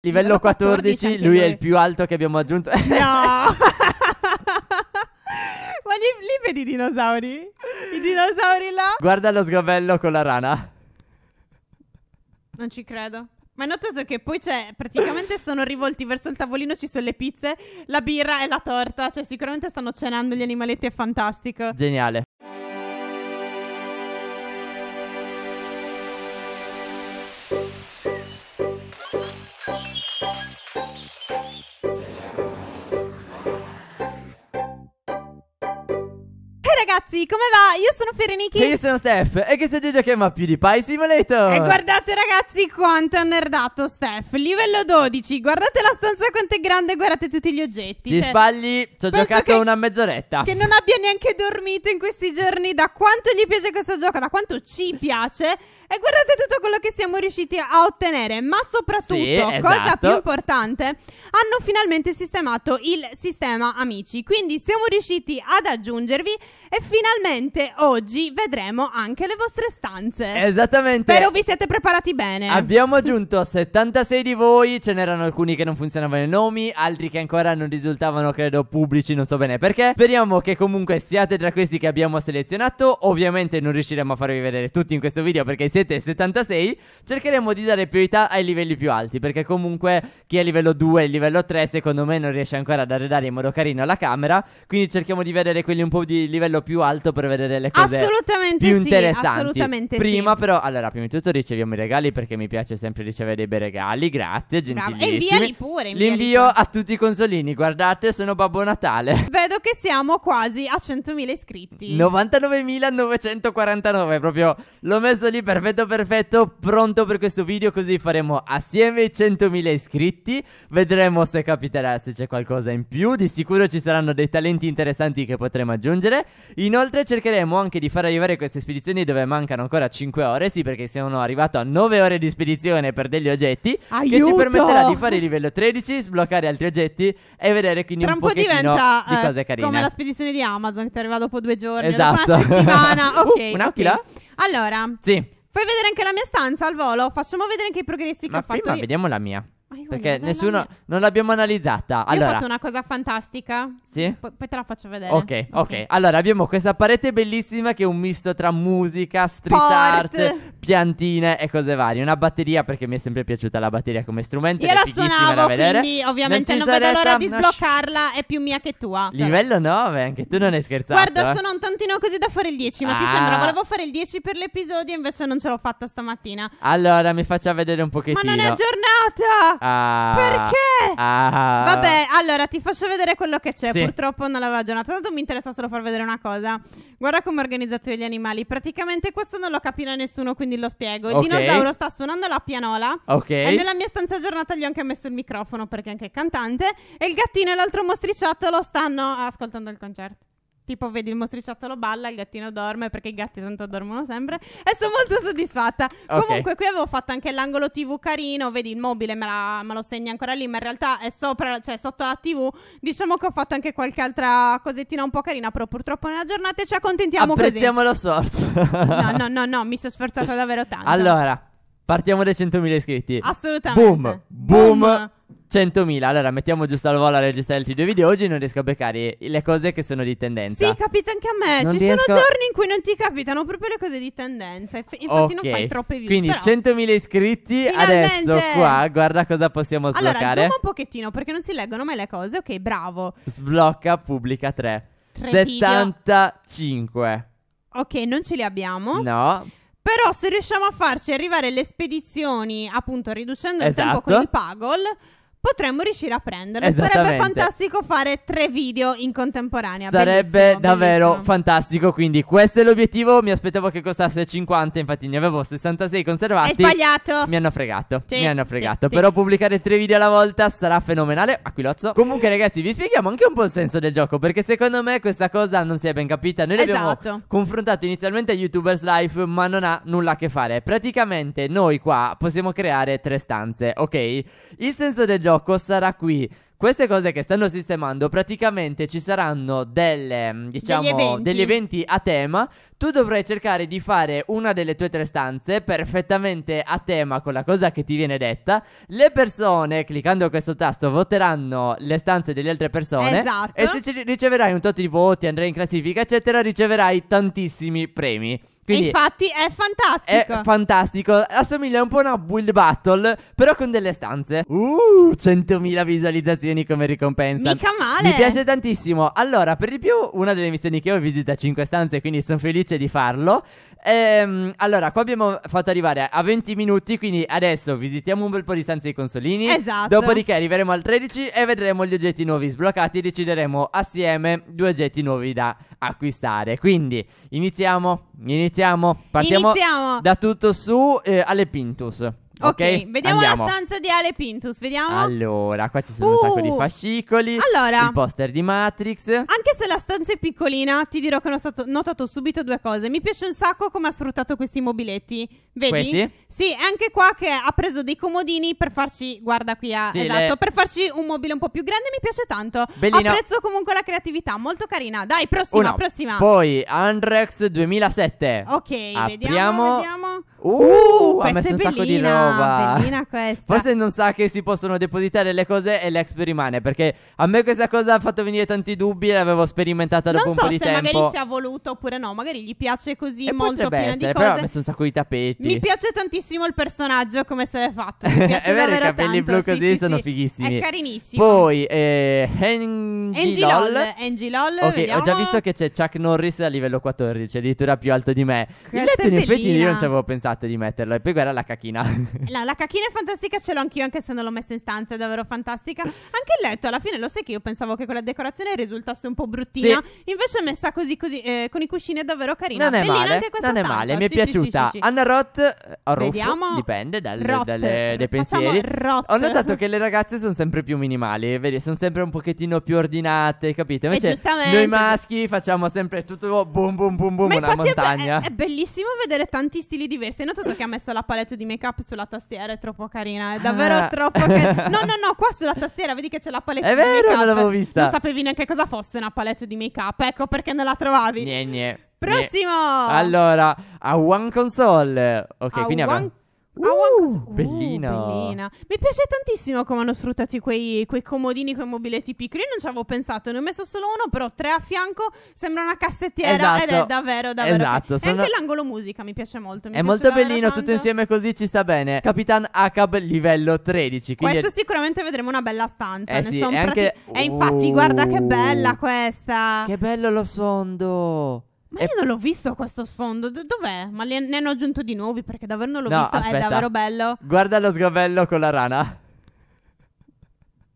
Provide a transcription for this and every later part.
Livello 14, lui è il più alto che abbiamo aggiunto. No! Ma li, li vedi i dinosauri? I dinosauri là? Guarda lo sgabello con la rana. Non ci credo. Ma hai notato che poi c'è, praticamente sono rivolti verso il tavolino, ci sono le pizze, la birra e la torta, cioè sicuramente stanno cenando gli animaletti, è fantastico. Geniale. ragazzi, come va? Io sono Ferenichi. E io sono Steph. E che state giocando a più di Pie Simulator. E guardate, ragazzi, quanto ha nerdato Steph. Livello 12. Guardate la stanza quanto è grande. Guardate tutti gli oggetti. Ti cioè, sbagli, ci ho giocato che, una mezz'oretta. Che non abbia neanche dormito in questi giorni. Da quanto gli piace questo gioco, da quanto ci piace. E guardate tutto quello che siamo riusciti a ottenere. Ma soprattutto, sì, esatto. cosa più importante, hanno finalmente sistemato il sistema amici. Quindi siamo riusciti ad aggiungervi e finalmente finalmente oggi vedremo anche le vostre stanze. Esattamente. Spero vi siete preparati bene. Abbiamo aggiunto 76 di voi, ce n'erano alcuni che non funzionavano i nomi, altri che ancora non risultavano, credo, pubblici, non so bene perché. Speriamo che comunque siate tra questi che abbiamo selezionato. Ovviamente non riusciremo a farvi vedere tutti in questo video perché siete 76. Cercheremo di dare priorità ai livelli più alti perché comunque chi è livello 2 e livello 3 secondo me non riesce ancora ad arredare in modo carino la camera. Quindi cerchiamo di vedere quelli un po' di livello più alto alto per vedere le cose assolutamente più sì, interessanti. Assolutamente Prima, sì. però, allora, prima di tutto riceviamo i regali perché mi piace sempre ricevere dei bei regali. Grazie, gentilissimi. Bravo. E inviali pure. L'invio pure. a tutti i consolini. Guardate, sono Babbo Natale. Vedo che siamo quasi a 100.000 iscritti. 99.949, proprio l'ho messo lì perfetto, perfetto, pronto per questo video. Così faremo assieme i 100.000 iscritti. Vedremo se capiterà se c'è qualcosa in più. Di sicuro ci saranno dei talenti interessanti che potremo aggiungere. Inoltre, Inoltre cercheremo anche di far arrivare queste spedizioni dove mancano ancora 5 ore, sì perché sono arrivato a 9 ore di spedizione per degli oggetti Aiuto! che ci permetterà di fare il livello 13, sbloccare altri oggetti e vedere quindi Tra un, un po' diventa di eh, cose carine. Come la spedizione di Amazon che arriva dopo due giorni, esatto. una settimana. Uh, ok. Uh, un'aquila? Okay. Allora, sì. Fai vedere anche la mia stanza al volo? Facciamo vedere anche i progressi Ma che ho fatto. Ma vediamo la mia. Perché nessuno. Non l'abbiamo analizzata. Allora, io ho fatto una cosa fantastica. Sì? P- poi te la faccio vedere. Ok, ok, ok. Allora abbiamo questa parete bellissima che è un misto tra musica, street Sport. art, piantine e cose varie. Una batteria perché mi è sempre piaciuta la batteria come strumento. Io la suonavo, da vedere. quindi ovviamente non vedo l'ora di sbloccarla. È più mia che tua. Livello 9, anche tu non hai scherzato. Guarda, eh. sono un tantino così da fare il 10, ma ah. ti sembra? Volevo fare il 10 per l'episodio, invece non ce l'ho fatta stamattina. Allora, mi faccia vedere un pochettino. Ma non è aggiornata! Ah. Perché? Ah. Vabbè, allora ti faccio vedere quello che c'è. Sì purtroppo non l'avevo aggiornata. Tanto mi interessa solo far vedere una cosa. Guarda come ho organizzato io gli animali. Praticamente questo non lo capirà nessuno, quindi lo spiego. Il okay. dinosauro sta suonando la pianola. Ok. E nella mia stanza giornata gli ho anche messo il microfono perché anche è cantante. E il gattino e l'altro mostriciotto lo stanno ascoltando il concerto. Tipo, vedi il mostriciattolo balla, il gattino dorme perché i gatti tanto dormono sempre. E sono molto soddisfatta. Okay. Comunque, qui avevo fatto anche l'angolo TV carino. Vedi il mobile, me, la, me, lo segna ancora lì, ma in realtà è sopra, cioè sotto la TV. Diciamo che ho fatto anche qualche altra cosettina un po' carina. Però purtroppo nella giornata ci accontentiamo Apprezziamo così. Apprezziamo lo sforzo. no, no, no, no, mi sono sforzata davvero tanto. Allora, partiamo dai 100.000 iscritti. Assolutamente. Boom, boom. boom 100.000. Allora, mettiamo giusto al volo a registrare altri due video. Oggi non riesco a beccare le cose che sono di tendenza. Sì, capita anche a me. Non Ci riesco... sono giorni in cui non ti capitano proprio le cose di tendenza. Inf- infatti, okay. non fai troppe views. Quindi, però... 100.000 iscritti. Finalmente... Adesso, qua, guarda cosa possiamo sbloccare. Allora, zoom un pochettino perché non si leggono mai le cose. Ok, bravo. Sblocca, pubblica 3. 3 75. Ok, non ce li abbiamo. No. Però se riusciamo a farci arrivare le spedizioni, appunto riducendo esatto. il tempo con esatto. il Pagol, potremmo riuscire a prendere. Sarebbe fantastico fare tre video in contemporanea. Sarebbe bellissimo, davvero bellissimo. fantastico. Quindi, questo è l'obiettivo. Mi aspettavo che costasse 50, infatti ne avevo 66 conservati. Hai sbagliato. Mi hanno fregato. Sì, mi hanno fregato. Sì, Però sì. pubblicare tre video alla volta sarà fenomenale. Aquilozzo. Comunque, ragazzi, vi spieghiamo anche un po' il senso del gioco. Perché secondo me questa cosa non si è ben capita. Noi esatto. l'abbiamo confrontato inizialmente a YouTubers Life, ma non ha nulla a che fare. Praticamente, noi qua possiamo creare tre stanze, ok? Il senso del gioco gioco sarà qui. Queste cose che stanno sistemando, praticamente ci saranno delle, mm, diciamo, degli, eventi. degli eventi a tema. Tu dovrai cercare di fare una delle tue tre stanze perfettamente a tema con la cosa che ti viene detta. Le persone, cliccando questo tasto, voteranno le stanze delle altre persone. Esatto. E se riceverai un tot di voti, andrai in classifica, eccetera, riceverai tantissimi premi. Quindi infatti è fantastico. È fantastico. Assomiglia un po' a una build battle, però con delle stanze. Uh, 100.000 visualizzazioni come ricompensa. Mica male. Mi piace tantissimo. Allora, per di più, una delle missioni che ho visita 5 stanze, quindi sono felice di farlo. Ehm, allora, qua abbiamo fatto arrivare a 20 minuti, quindi adesso visitiamo un bel po' di stanze i consolini. Esatto. Dopodiché arriveremo al 13 e vedremo gli oggetti nuovi sbloccati decideremo assieme due oggetti nuovi da acquistare. Quindi, iniziamo. Iniziamo partiamo. Partiamo Iniziamo. da tutto su eh, alle Pintus. Ok, okay vediamo andiamo. la stanza di Ale Pintus, vediamo. Allora, qua ci sono uh, un sacco di uh! fascicoli. Allora, il poster di Matrix. Anche se la stanza è piccolina, ti dirò che ho notato, notato subito due cose. Mi piace un sacco come ha sfruttato questi mobiletti. Vedi? Questi? Sì, anche qua che ha preso dei comodini per farci, guarda qui, a, ah, sì, esatto, le... per farci un mobile un po' più grande, mi piace tanto. Bellino. Apprezzo comunque la creatività, molto carina. Dai, prossima, Uno. prossima. Poi Andrex 2007. Ok, Apriamo... vediamo, vediamo. Uh, uh ha messo un bellina, sacco di roba. Bellina questa. Forse non sa che si possono depositare le cose e l'exp rimane. Perché a me questa cosa ha fatto venire tanti dubbi e l'avevo sperimentata dopo non un po' di tempo. Non so se magari si è voluto oppure no. Magari gli piace così e molto piena essere, di cose. Però ha messo un sacco di tappeti. Mi piace tantissimo il personaggio, come se l'è fatto. Mi piace È vero, i capelli tanto. blu così sì, sì, sono sì. fighissimi. È carinissimo. Poi, eh, Angie LOL. Angie LOL. Ok, vediamo. ho già visto che c'è Chuck Norris a livello 14, addirittura più alto di me. Questa letto, in effetti, io non ci avevo pensato pensato di metterla. E poi guarda la cacchina. No, la cacchina è fantastica, ce l'ho anch'io, anche se non l'ho messa in stanza, è davvero fantastica. Anche il letto, alla fine lo sai che io pensavo che quella decorazione risultasse un po' bruttina. Sì. Invece messa così, così, eh, con i cuscini è davvero carina. Non è Bellina male, anche questa non stanza. è male, mi è sì, piaciuta. Sì, Anna Roth, eh, Ruff, Vediamo... dipende dalle, Roth. dalle, dai pensieri. Roth. Ho notato che le ragazze sono sempre più minimali, vedi, sono sempre un pochettino più ordinate, capite? Invece noi maschi facciamo sempre tutto boom boom boom boom Ma una montagna. È, è bellissimo vedere tanti stili diversi se notato che ha messo la palette di make up sulla tastiera? È troppo carina. È davvero ah. troppo carina. No, no, no, qua sulla tastiera vedi che c'è la palette è di vero, make up. È vero, non l'avevo vista. Non sapevi neanche cosa fosse una palette di make up. Ecco perché non la trovavi. Niente. gne. Prossimo! Allora, a One Console. Ok, a quindi One abbiamo... Uh, uh, bellina. bellina. Mi piace tantissimo come hanno sfruttato quei, quei, comodini, quei mobiletti piccoli. Io non ci avevo pensato, ne ho messo solo uno, però tre a fianco sembra una cassettiera esatto. ed è esatto. davvero, davvero. Esatto. E anche l'angolo musica mi piace molto. Mi è piace molto bellino, tanto. tutto insieme così ci sta bene. Capitan Acab livello 13. Questo è... sicuramente vedremo una bella stanza. Eh sì, è anche... prati... uh, infatti, guarda che bella uh. questa. Che bello lo sfondo. Ma io non l'ho visto questo sfondo. D- dov'è? Ma le- ne hanno aggiunto di nuovi perché davvero non l'ho No, visto. È davvero bello. Guarda lo sgabello con la rana.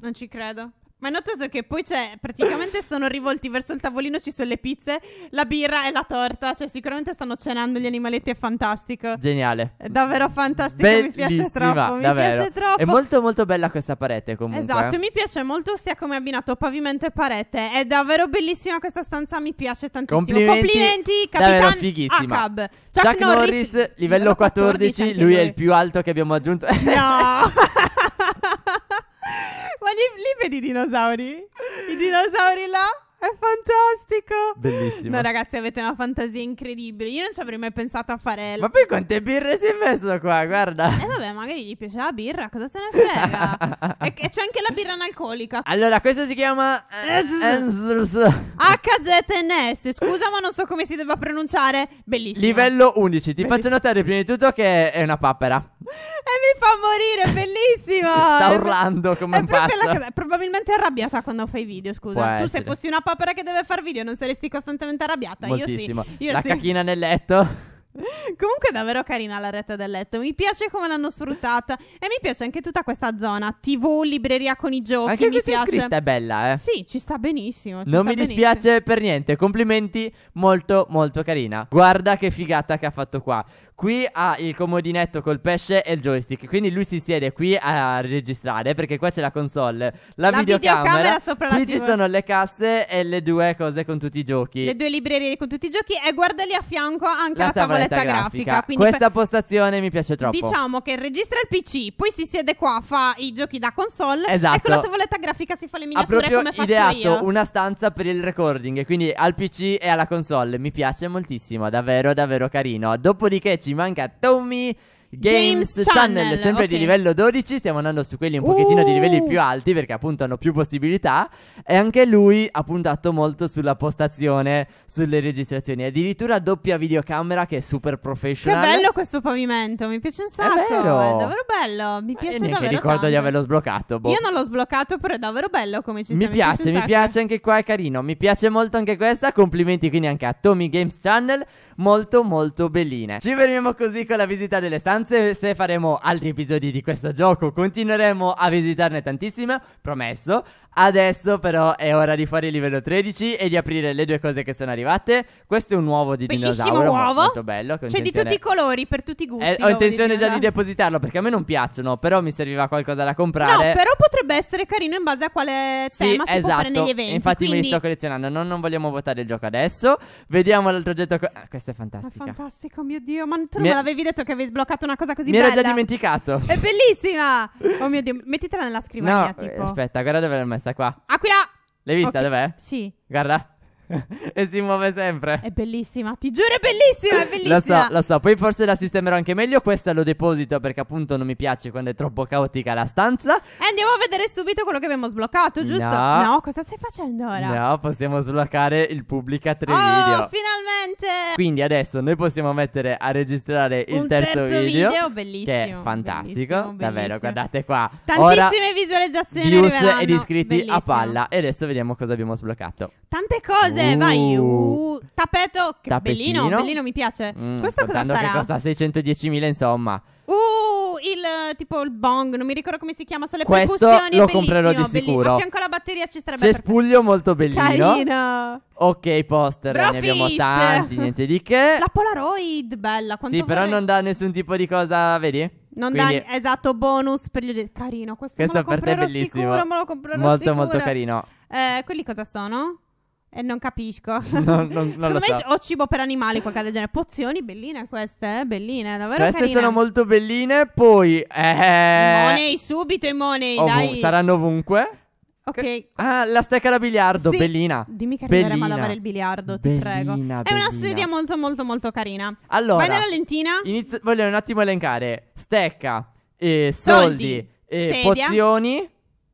Non ci credo. Ma hai notato che poi c'è, cioè, praticamente sono rivolti verso il tavolino, ci sono le pizze, la birra e la torta, cioè sicuramente stanno cenando gli animaletti, è fantastico. Geniale. È davvero fantastico, Bellissima, mi piace troppo, mi piace troppo. È molto molto bella questa parete comunque. Esatto, mi piace molto sia come abbinato pavimento e parete, è davvero bellissima questa stanza, mi piace tantissimo. Complimenti, Complimenti davvero fighissima. Acab. Chuck, Chuck Norris, Norris, livello 14, 14 lui è il più alto che abbiamo aggiunto. No! li, li vedi i dinosauri? I dinosauri là? È fantastico! Bellissimo. No, ragazzi, avete una fantasia incredibile. Io non ci avrei mai pensato a fare. Ma poi quante birre si è messo qua? Guarda. Eh, vabbè, magari gli piace la birra, cosa se ne frega? e, e, c'è anche la birra analcolica. Allora, questo si chiama. HZNS. Eh, Scusa, ma non so come si debba pronunciare. Bellissimo. Livello 11. Ti faccio notare prima di tutto che è una papera e mi fa morire, bellissimo. Sta urlando come è un pazzo. Cosa, probabilmente arrabbiata quando fai video, scusa. Può tu essere. se fossi una papera che deve fare video non saresti costantemente arrabbiata. Moltissimo. Io sì. Io la sì. cacchina nel letto. Comunque è davvero carina la retta del letto, mi piace come l'hanno sfruttata e mi piace anche tutta questa zona, TV, libreria con i giochi, anche mi piace. scritta è bella, eh. Sì, ci sta benissimo. Ci non sta mi benissimo. dispiace per niente, complimenti, molto molto carina. Guarda che figata che ha fatto qua. Qui ha il comodinetto col pesce e il joystick. Quindi lui si siede qui a registrare perché qua c'è la console, la, la videocamera, videocamera sopra la Qui TV. ci sono le casse e le due cose con tutti i giochi. Le due librerie con tutti i giochi e guarda lì a fianco anche la, la tavoletta, tavoletta, grafica. grafica. Questa per... postazione mi piace troppo. Diciamo che registra il PC, poi si siede qua, fa i giochi da console esatto. e con la esatto. tavoletta grafica si fa le miniature come faccio io. Ha proprio ideato una stanza per il recording, quindi al PC e alla console. Mi piace moltissimo, davvero davvero carino. Dopodiché Chimanca Tommy. Games, Games Channel, Channel, sempre okay. di livello 12, stiamo andando su quelli un pochettino uh. di livelli uh. più alti perché appunto hanno più possibilità e anche lui ha puntato molto sulla postazione, sulle registrazioni, addirittura doppia videocamera che è super professional. Che bello questo pavimento, mi piace un sacco, è, vero. è davvero bello, mi piace davvero tanto. ricordo di averlo sbloccato, boh. Io non l'ho sbloccato, però è davvero bello come ci sta. Mi mi piace, mi piace anche qua, è carino, mi piace molto anche questa, complimenti quindi anche a Tommy Games Channel, molto molto belline. Ci fermiamo così con la visita delle stanze vacanze se faremo altri episodi di questo gioco. Continueremo a visitarne tantissime, promesso. Adesso però è ora di fare il livello 13 e di aprire le due cose che sono arrivate. Questo è un uovo di Bellissimo dinosauro, uovo. molto bello. Cioè intenzione... di tutti i colori, per tutti i gusti. Eh, ho intenzione di già di depositarlo perché a me non piacciono, però mi serviva qualcosa da comprare. No, però potrebbe essere carino in base a quale sì, tema si esatto. negli eventi. Infatti quindi... me li sto collezionando, no, non vogliamo votare il gioco adesso. Vediamo l'altro oggetto. Co- ah, questo è fantastico. È fantastico, mio Dio, ma tu non mi... me l'avevi detto che avevi sbloccato una una cosa così Mi bella. Mi ero già dimenticato. È bellissima. Oh mio Dio, mettitela nella scrivania, no, tipo. Eh, aspetta, guarda dove l'ho messa qua. Aquila! Ah, L'hai vista okay. dov'è? Sì. Guarda. e si muove sempre. È bellissima, ti giuro, è bellissima, è bellissima. lo so, lo so. Poi forse la sistemerò anche meglio. Questa lo deposito perché appunto non mi piace quando è troppo caotica la stanza. E eh, andiamo a vedere subito quello che abbiamo sbloccato, giusto? No, no cosa stai facendo ora? No, possiamo sbloccare il pubblica 3 oh, video. finalmente! Quindi adesso noi possiamo mettere a registrare il Un terzo, terzo video, video. bellissimo. Che è fantastico, bellissimo, davvero, bellissimo. guardate qua. Tantissime ora, visualizzazioni views ed iscritti bellissimo. a palla. E adesso vediamo cosa abbiamo sbloccato. Tante cose base, uh, vai. Uh, tappeto, che bellino, bellino, mi piace. Mm, Questo cosa sarà? che costa 610.000, insomma. Uh, il tipo il bong, non mi ricordo come si chiama, sono le Questo percussioni. lo comprerò di sicuro. Bellissimo. A fianco alla batteria ci sarebbe Cespuglio molto bellino. Carino. Ok, poster, Brofist. ne abbiamo tanti, niente di che. La Polaroid, bella. Quanto sì, vorrei... però non dà nessun tipo di cosa, vedi? Non Quindi... dà esatto bonus per gli oggetti. Carino, questo, questo me lo per te è bellissimo. Sicuro, me lo comprerò molto, sicuro. molto carino. Eh, quelli cosa sono? Eh, non capisco. No, non, non Secondo me so. ho cibo per animali, qualcosa del genere. Pozioni belline queste, eh? belline, davvero Queste carine. sono molto belline, poi... Eh... I money, subito i money, Ovun- dai. Saranno ovunque. Ok. Che... Ah, la stecca da biliardo, sì. bellina. Dimmi che bellina. arriveremo ad avere il biliardo, ti prego. Bellina. È una sedia molto molto molto carina. Allora... Vai nella lentina. Inizio... Voglio un attimo elencare. Stecca, eh, soldi, soldi. Eh, pozioni...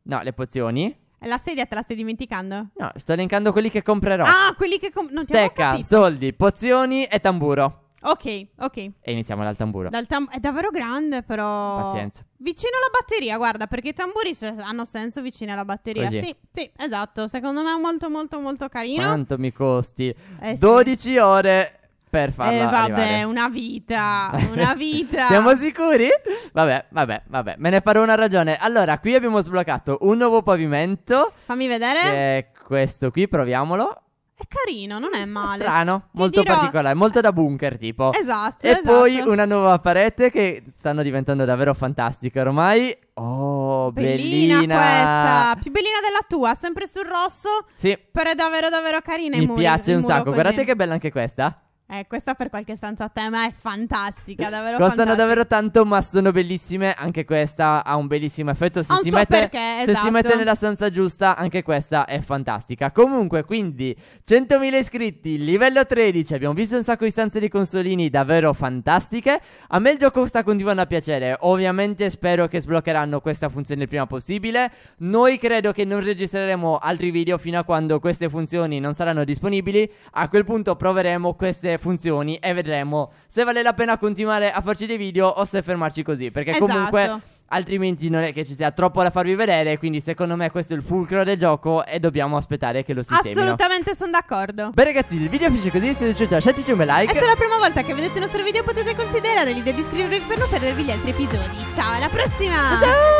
No, le pozioni. La sedia te la stai dimenticando? No, sto elencando quelli che comprerò. Ah, quelli che comprerò. Stecca, soldi, pozioni e tamburo. Ok, ok. E iniziamo dal tamburo. Dal tam- è davvero grande, però. Pazienza. Vicino alla batteria, guarda, perché i tamburi hanno senso vicino alla batteria. Così. Sì, sì, esatto. Secondo me è molto, molto, molto carino. Quanto mi costi? Eh, 12 sì. ore per eh, farla eh, vabbè, arrivare. una vita, una vita. Siamo sicuri? Vabbè, vabbè, vabbè, me ne farò una ragione. Allora, qui abbiamo sbloccato un nuovo pavimento. Fammi vedere. Che è questo qui, proviamolo. È carino, non è male. Strano, Ti molto dirò... particolare, molto da bunker tipo. Esatto. E esatto. poi una nuova parete che stanno diventando davvero fantastiche ormai. Oh, bellina, bellina questa, più bellina della tua, sempre sul rosso. Sì. Però è davvero davvero carina. Mi muri, piace un sacco. Così. Guardate che bella anche questa. Eh, questa per qualche stanza a tema è fantastica, davvero Costano fantastica. davvero tanto, ma sono bellissime. Anche questa ha un bellissimo effetto. Se, si, mette, perché, se esatto. si mette nella stanza giusta, anche questa è fantastica. Comunque, quindi, 100.000 iscritti, livello 13. Abbiamo visto un sacco di stanze di consolini davvero fantastiche. A me il gioco sta continuando a piacere. Ovviamente spero che sbloccheranno questa funzione il prima possibile. Noi credo che non registreremo altri video fino a quando queste funzioni non saranno disponibili. A quel punto proveremo queste funzioni funzioni e vedremo se vale la pena continuare a farci dei video o se fermarci così. Perché esatto. comunque altrimenti non è che ci sia troppo da farvi vedere. Quindi, secondo me, questo è il fulcro del gioco e dobbiamo aspettare che lo sistemino. Assolutamente sono d'accordo. Beh, ragazzi, il video finisce così. Se riuscite, lasciateci un bel like. E se è la prima volta che vedete il nostro video, potete considerare l'idea di iscrivervi per non perdervi gli altri episodi. Ciao, alla prossima! ciao! ciao!